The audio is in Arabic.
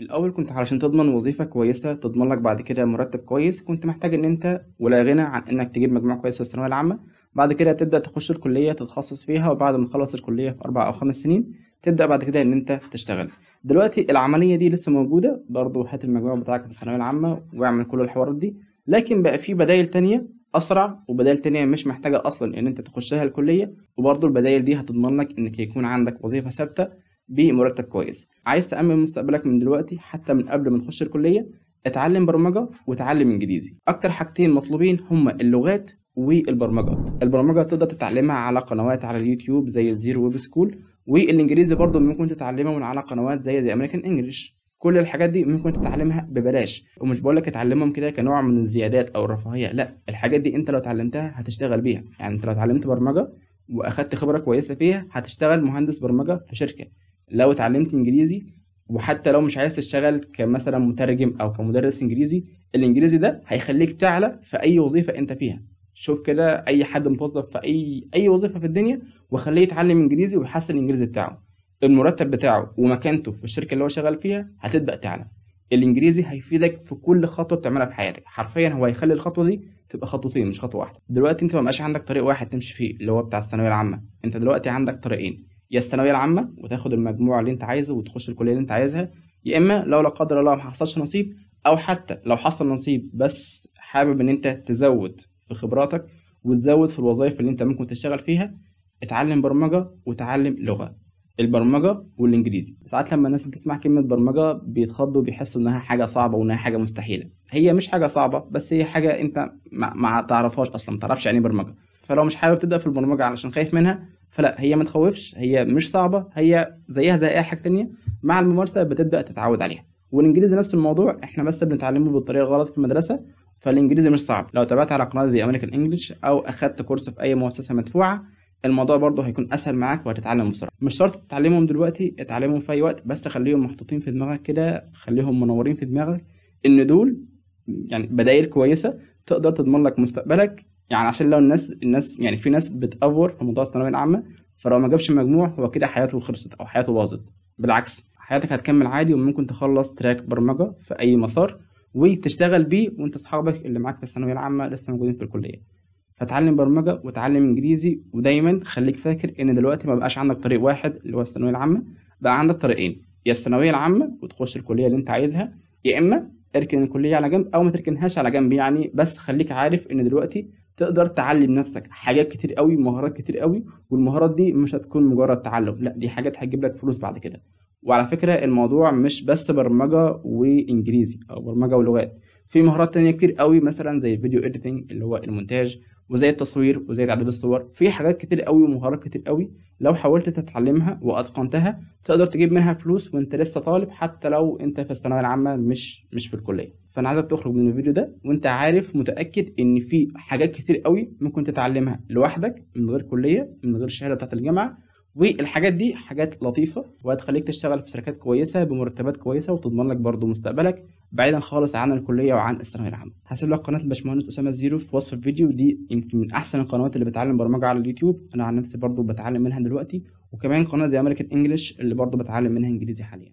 الأول كنت علشان تضمن وظيفة كويسة تضمن لك بعد كده مرتب كويس كنت محتاج إن أنت ولا غنى عن إنك تجيب مجموع كويس في الثانوية العامة بعد كده تبدأ تخش الكلية تتخصص فيها وبعد ما تخلص الكلية في أربع أو خمس سنين تبدأ بعد كده إن أنت تشتغل دلوقتي العملية دي لسه موجودة برضه هات المجموع بتاعك في الثانوية العامة واعمل كل الحوارات دي لكن بقى في بدايل تانية اسرع وبدائل تانية مش محتاجة اصلا ان انت تخشها الكلية وبرضه البدائل دي هتضمن لك انك يكون عندك وظيفة ثابتة بمرتب كويس عايز تأمن مستقبلك من دلوقتي حتى من قبل ما تخش الكلية اتعلم برمجة وتعلم انجليزي اكتر حاجتين مطلوبين هما اللغات والبرمجة البرمجة تقدر تتعلمها على قنوات على اليوتيوب زي الزيرو ويب سكول والانجليزي برضه ممكن تتعلمه من على قنوات زي زي امريكان انجلش كل الحاجات دي ممكن تتعلمها ببلاش ومش بقول لك اتعلمهم كده كنوع من الزيادات او الرفاهيه لا الحاجات دي انت لو اتعلمتها هتشتغل بيها يعني انت لو اتعلمت برمجه واخدت خبره كويسه فيها هتشتغل مهندس برمجه في شركه لو اتعلمت انجليزي وحتى لو مش عايز تشتغل كمثلا مترجم او كمدرس انجليزي الانجليزي ده هيخليك تعلى في اي وظيفه انت فيها شوف كده اي حد متوظف في اي اي وظيفه في الدنيا وخليه يتعلم انجليزي ويحسن الانجليزي بتاعه المرتب بتاعه ومكانته في الشركه اللي هو شغال فيها هتبدا تعلى الانجليزي هيفيدك في كل خطوه بتعملها في حياتك حرفيا هو هيخلي الخطوه دي تبقى خطوتين مش خطوه واحده دلوقتي انت ما عندك طريق واحد تمشي فيه اللي هو بتاع الثانويه العامه انت دلوقتي عندك طريقين يا الثانويه العامه وتاخد المجموع اللي انت عايزه وتخش الكليه اللي انت عايزها يا اما لو لا قدر الله ما حصلش نصيب او حتى لو حصل نصيب بس حابب ان انت تزود في خبراتك وتزود في الوظائف اللي انت ممكن تشتغل فيها اتعلم برمجه وتعلم لغه البرمجه والانجليزي ساعات لما الناس بتسمع كلمه برمجه بيتخضوا بيحسوا انها حاجه صعبه وانها حاجه مستحيله هي مش حاجه صعبه بس هي حاجه انت ما, ما تعرفهاش اصلا ما تعرفش يعني إيه برمجه فلو مش حابب تبدا في البرمجه علشان خايف منها فلا هي ما تخوفش هي مش صعبه هي زيها زي اي حاجه تانية مع الممارسه بتبدا تتعود عليها والانجليزي نفس الموضوع احنا بس بنتعلمه بالطريقه غلط في المدرسه فالانجليزي مش صعب لو تابعت على قناه ذا امريكان انجلش او اخدت كورس في اي مؤسسه مدفوعه الموضوع برضه هيكون اسهل معاك وهتتعلم بسرعه مش شرط تتعلمهم دلوقتي اتعلمهم في اي وقت بس خليهم محطوطين في دماغك كده خليهم منورين في دماغك ان دول يعني بدايل كويسه تقدر تضمن لك مستقبلك يعني عشان لو الناس الناس يعني في ناس بتأفور في موضوع الثانويه العامه فلو ما جابش مجموع هو كده حياته خلصت او حياته باظت بالعكس حياتك هتكمل عادي وممكن تخلص تراك برمجه في اي مسار وتشتغل بيه وانت اصحابك اللي معاك في الثانويه العامه لسه موجودين في الكليه فتعلم برمجه وتعلم انجليزي ودايما خليك فاكر ان دلوقتي ما بقاش عندك طريق واحد اللي هو الثانويه العامه بقى عندك طريقين يا الثانويه العامه وتخش الكليه اللي انت عايزها يا اما اركن الكليه على جنب او ما تركنهاش على جنب يعني بس خليك عارف ان دلوقتي تقدر تعلم نفسك حاجات كتير قوي مهارات كتير قوي والمهارات دي مش هتكون مجرد تعلم لا دي حاجات هتجيب لك فلوس بعد كده وعلى فكرة الموضوع مش بس برمجة وإنجليزي أو برمجة ولغات في مهارات تانية كتير قوي مثلا زي الفيديو اديتنج اللي هو المونتاج وزي التصوير وزي تعديل الصور في حاجات كتير قوي ومهارات كتير قوي لو حاولت تتعلمها واتقنتها تقدر تجيب منها فلوس وانت لسه طالب حتى لو انت في الثانويه العامه مش مش في الكليه فانا عايزك تخرج من الفيديو ده وانت عارف متاكد ان في حاجات كتير قوي ممكن تتعلمها لوحدك من غير كليه من غير شهاده بتاعه الجامعه والحاجات دي حاجات لطيفه وهتخليك تشتغل في شركات كويسه بمرتبات كويسه وتضمن لك برضه مستقبلك بعيدا خالص عن الكليه وعن الثانويه العامه هسيب لك قناه الباشمهندس اسامه زيرو في وصف الفيديو دي يمكن من احسن القنوات اللي بتعلم برمجه على اليوتيوب انا عن نفسي برضه بتعلم منها دلوقتي وكمان قناه دي امريكان انجلش اللي برضه بتعلم منها انجليزي حاليا